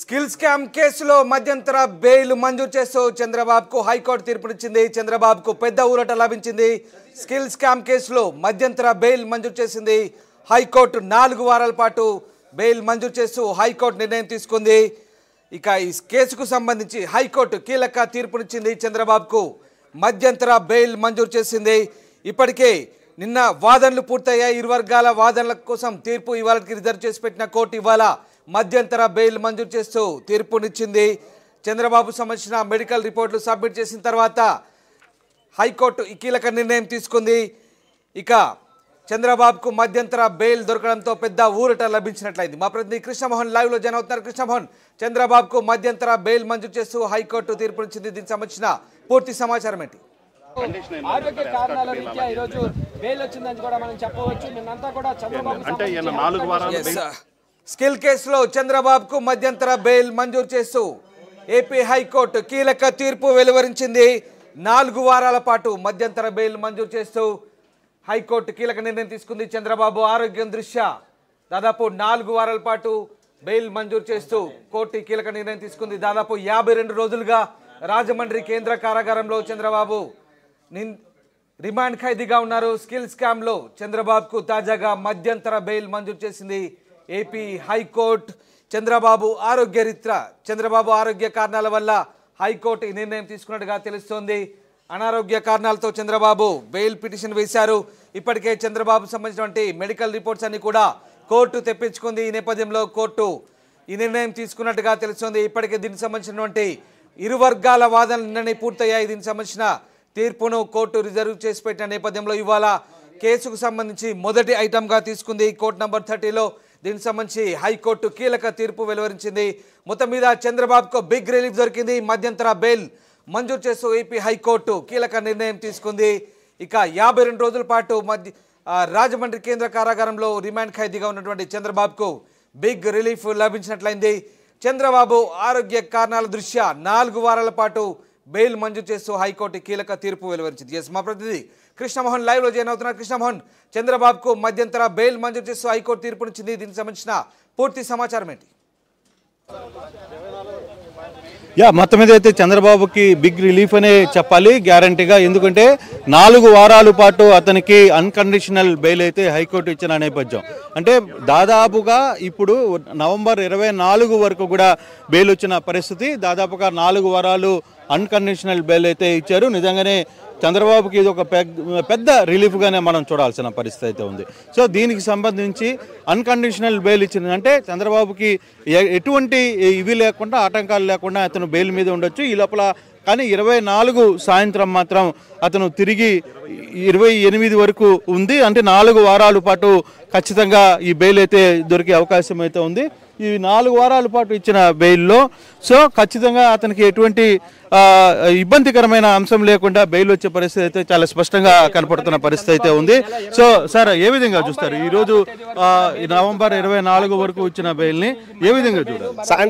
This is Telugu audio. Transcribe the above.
స్కిల్ స్కామ్ కేసులో మధ్యంతర బెయిల్ మంజూరు చేస్తూ చంద్రబాబుకు హైకోర్టు తీర్పునిచ్చింది చంద్రబాబుకు పెద్ద ఊరట లభించింది స్కిల్ స్కామ్ కేసులో మధ్యంతర బెయిల్ మంజూరు చేసింది హైకోర్టు నాలుగు వారాల పాటు బెయిల్ మంజూరు చేస్తూ హైకోర్టు నిర్ణయం తీసుకుంది ఇక ఈ కేసుకు సంబంధించి హైకోర్టు కీలక తీర్పునిచ్చింది చంద్రబాబుకు మధ్యంతర బెయిల్ మంజూరు చేసింది ఇప్పటికే నిన్న వాదనలు పూర్తయ్యాయి ఇరు వర్గాల వాదనల కోసం తీర్పు ఇవాళకి రిజర్వ్ చేసి పెట్టిన కోర్టు ఇవాళ మధ్యంతర బెయిల్ మంజూరు చేస్తూ తీర్పునిచ్చింది చంద్రబాబు సంబంధించిన మెడికల్ రిపోర్ట్లు సబ్మిట్ చేసిన తర్వాత హైకోర్టు కీలక నిర్ణయం తీసుకుంది ఇక చంద్రబాబుకు మధ్యంతర బెయిల్ దొరకడంతో పెద్ద ఊరట లభించినట్లయింది మా ప్రతినిధి కృష్ణమోహన్ లైవ్లో జన అవుతున్నారు కృష్ణమోహన్ చంద్రబాబుకు మధ్యంతర బెయిల్ మంజూరు చేస్తూ హైకోర్టు తీర్పునిచ్చింది దీనికి సంబంధించిన పూర్తి సమాచారం ఏంటి ఆరోగ్య కారణాల రీత్యా ఈరోజు బెయిల్ వచ్చిందని కూడా మనం చెప్పవచ్చు నిన్నంతా కూడా చంద్రబాబు స్కిల్ కేసులో చంద్రబాబుకు మధ్యంతర బెయిల్ మంజూరు చేస్తూ ఏపీ హైకోర్టు కీలక తీర్పు వెలువరించింది నాలుగు వారాల పాటు మధ్యంతర బెయిల్ మంజూరు చేస్తూ హైకోర్టు కీలక నిర్ణయం తీసుకుంది చంద్రబాబు ఆరోగ్యం దృష్ట్యా దాదాపు నాలుగు వారాల పాటు బెయిల్ మంజూరు చేస్తూ కోర్టు కీలక నిర్ణయం తీసుకుంది దాదాపు యాభై రెండు రోజులుగా రాజమండ్రి కేంద్ర కారాగారంలో చంద్రబాబు రిమాండ్ ఖైదీగా ఉన్నారు స్కిల్ స్కామ్లో చంద్రబాబుకు తాజాగా మధ్యంతర బెయిల్ మంజూరు చేసింది ఏపీ హైకోర్టు చంద్రబాబు రిత్ర చంద్రబాబు ఆరోగ్య కారణాల వల్ల హైకోర్టు ఈ నిర్ణయం తీసుకున్నట్టుగా తెలుస్తోంది అనారోగ్య కారణాలతో చంద్రబాబు బెయిల్ పిటిషన్ వేశారు ఇప్పటికే చంద్రబాబు సంబంధించినటువంటి మెడికల్ రిపోర్ట్స్ అన్ని కూడా కోర్టు తెప్పించుకుంది ఈ నేపథ్యంలో కోర్టు ఈ నిర్ణయం తీసుకున్నట్టుగా తెలుస్తోంది ఇప్పటికే దీనికి సంబంధించినటువంటి ఇరు వర్గాల వాదనలు నిన్ననే పూర్తయ్యాయి దీనికి సంబంధించిన తీర్పును కోర్టు రిజర్వ్ చేసి పెట్టిన నేపథ్యంలో ఇవాళ కేసుకు సంబంధించి మొదటి ఐటమ్గా తీసుకుంది కోర్టు నంబర్ థర్టీలో దీనికి సంబంధించి హైకోర్టు కీలక తీర్పు వెలువరించింది మొత్తం మీద చంద్రబాబుకు బిగ్ రిలీఫ్ దొరికింది మధ్యంతర బెయిల్ మంజూరు చేస్తూ ఏపీ హైకోర్టు కీలక నిర్ణయం తీసుకుంది ఇక యాభై రెండు రోజుల పాటు మధ్య రాజమండ్రి కేంద్ర కారాగారంలో రిమాండ్ ఖైదీగా ఉన్నటువంటి చంద్రబాబుకు బిగ్ రిలీఫ్ లభించినట్లయింది చంద్రబాబు ఆరోగ్య కారణాల దృష్ట్యా నాలుగు వారాల పాటు బెయిల్ మంజూరు చేస్తూ హైకోర్టు కీలక తీర్పు వెలువరించింది ఎస్ మా ప్రతినిధి కృష్ణమోహన్ లైవ్లో జాయిన్ అవుతున్నారు కృష్ణమోహన్ చంద్రబాబుకు మధ్యంతర బెయిల్ మంజూరు చేస్తూ హైకోర్టు తీర్పునిచ్చింది దీనికి సంబంధించిన పూర్తి సమాచారం ఏంటి యా మొత్తం మీద అయితే చంద్రబాబుకి బిగ్ రిలీఫ్ అనే చెప్పాలి గ్యారంటీగా ఎందుకంటే నాలుగు వారాల పాటు అతనికి అన్కండిషనల్ బెయిల్ అయితే హైకోర్టు ఇచ్చిన నేపథ్యం అంటే దాదాపుగా ఇప్పుడు నవంబర్ ఇరవై వరకు కూడా బెయిల్ వచ్చిన పరిస్థితి దాదాపుగా నాలుగు వారాలు అన్కండిషనల్ బెయిల్ అయితే ఇచ్చారు నిజంగానే చంద్రబాబుకి ఇది ఒక పెద్ద రిలీఫ్గానే మనం చూడాల్సిన పరిస్థితి అయితే ఉంది సో దీనికి సంబంధించి అన్కండిషనల్ బెయిల్ ఇచ్చింది అంటే చంద్రబాబుకి ఎటువంటి ఇవి లేకుండా ఆటంకాలు లేకుండా అతను బెయిల్ మీద ఉండొచ్చు ఈ లోపల కానీ ఇరవై నాలుగు సాయంత్రం మాత్రం అతను తిరిగి ఇరవై ఎనిమిది వరకు ఉంది అంటే నాలుగు వారాల పాటు ఖచ్చితంగా ఈ బెయిల్ అయితే దొరికే అవకాశం అయితే ఉంది ఈ నాలుగు వారాల పాటు ఇచ్చిన బెయిల్లో సో ఖచ్చితంగా అతనికి ఎటువంటి ఇబ్బందికరమైన అంశం లేకుండా బెయిల్ వచ్చే పరిస్థితి అయితే చాలా స్పష్టంగా కనపడుతున్న పరిస్థితి అయితే ఉంది సో సార్ ఏ విధంగా చూస్తారు ఈరోజు నవంబర్ ఇరవై వరకు వచ్చిన బెయిల్ని ఏ విధంగా చూడాలి